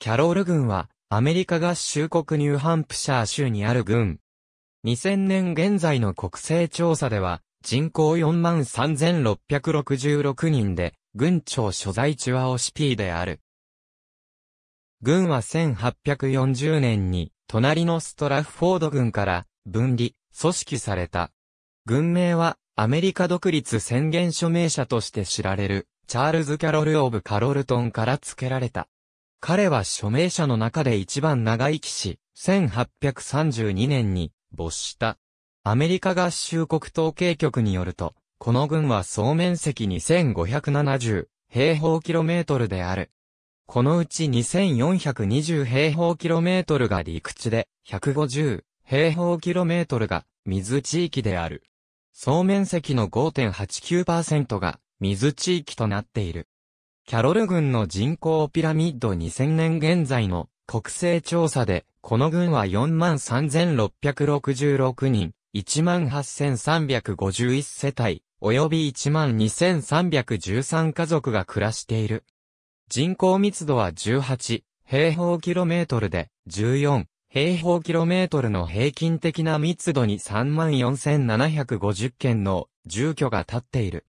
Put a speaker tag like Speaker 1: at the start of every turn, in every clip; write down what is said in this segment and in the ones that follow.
Speaker 1: キャロール軍は、アメリカ合衆国ニューハンプシャー州にある軍。2000年現在の国勢調査では、人口43,666人で、軍庁所在地はオシピーである。軍は1840年に、隣のストラフフォード軍から分離、組織された。軍名は、アメリカ独立宣言署名者として知られる、チャールズ・キャロル・オブ・カロルトンから付けられた。彼は署名者の中で一番長生きし、1832年に没した。アメリカ合衆国統計局によると、この軍は総面積2570平方キロメートルである。このうち2420平方キロメートルが陸地で、150平方キロメートルが水地域である。総面積の5.89%が水地域となっている。キャロル軍の人口ピラミッド2000年現在の国勢調査で、この軍は43,666人、18,351世帯、及び12,313家族が暮らしている。人口密度は18平方キロメートルで14平方キロメートルの平均的な密度に34,750件の住居が建っている。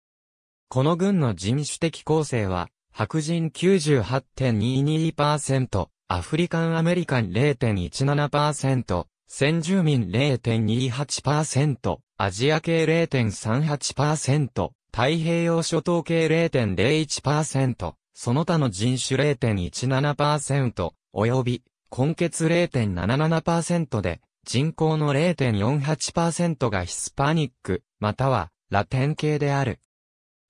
Speaker 1: この軍の人種的構成は白人98.22%、アフリカンアメリカン0.17%、先住民0.28%、アジア系0.38%、太平洋諸島系0.01%、その他の人種0.17%、及び、根血0.77%で、人口の0.48%がヒスパニック、または、ラテン系である。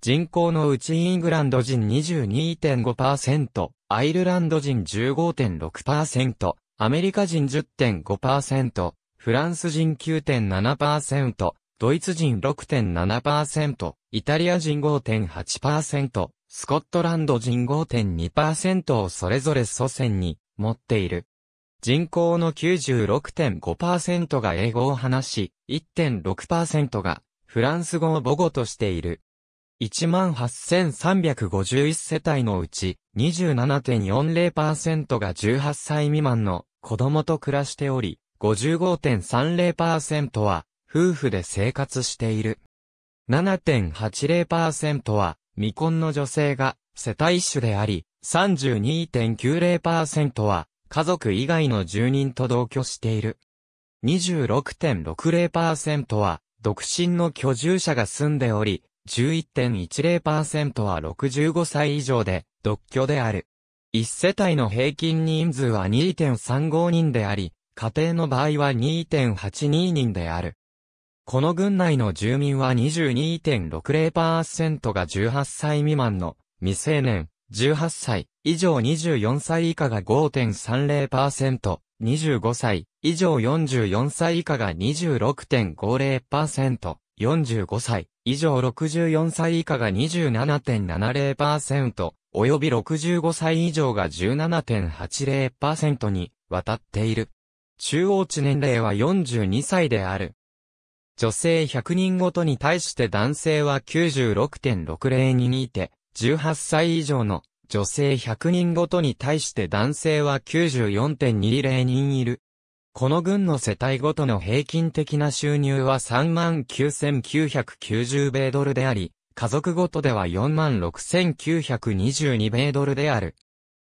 Speaker 1: 人口のうちイングランド人22.5%、アイルランド人15.6%、アメリカ人10.5%、フランス人9.7%、ドイツ人6.7%、イタリア人5.8%、スコットランド人5.2%をそれぞれ祖先に持っている。人口の96.5%が英語を話し、1.6%がフランス語を母語としている。18,351世帯のうち27.40%が18歳未満の子供と暮らしており、55.30%は夫婦で生活している。7.80%は未婚の女性が世帯主であり、32.90%は家族以外の住人と同居している。26.60%は独身の居住者が住んでおり、11.10%は65歳以上で、独居である。一世帯の平均人数は2.35人であり、家庭の場合は2.82人である。この郡内の住民は22.60%が18歳未満の未成年、18歳以上24歳以下が5.30%、25歳以上44歳以下が26.50%、45歳以上64歳以下が27.70%、及び65歳以上が17.80%に渡っている。中央値年齢は42歳である。女性100人ごとに対して男性は96.60に似て、18歳以上の女性100人ごとに対して男性は94.20人いる。この軍の世帯ごとの平均的な収入は39,990米ドルであり、家族ごとでは46,922米ドルである。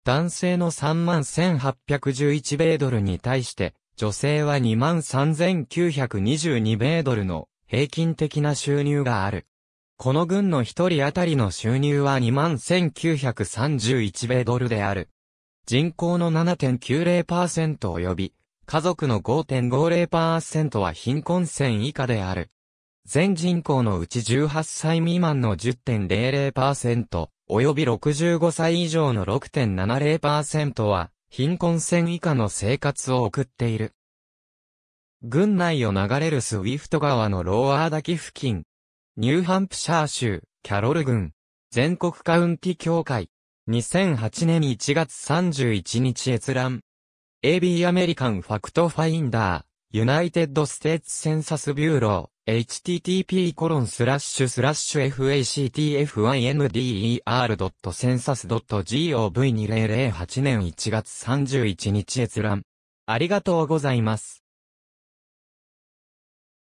Speaker 1: 男性の31,811米ドルに対して、女性は23,922米ドルの平均的な収入がある。この軍の一人当たりの収入は21,931米ドルである。人口の7.90%及び、家族の5.50%は貧困線以下である。全人口のうち18歳未満の10.00%、及び65歳以上の6.70%は、貧困線以下の生活を送っている。郡内を流れるスウィフト川のローアー滝付近、ニューハンプシャー州、キャロル郡、全国カウンティ協会、2008年1月31日閲覧。AB アメリカンファクトファインダー、ユナイテッドステーツセンサスビューロー、http コロンスラッシュスラッシュ f a c t f i n d e r c e n s u s g o v 2 0 0 8年1月31日閲覧。ありがとうございます。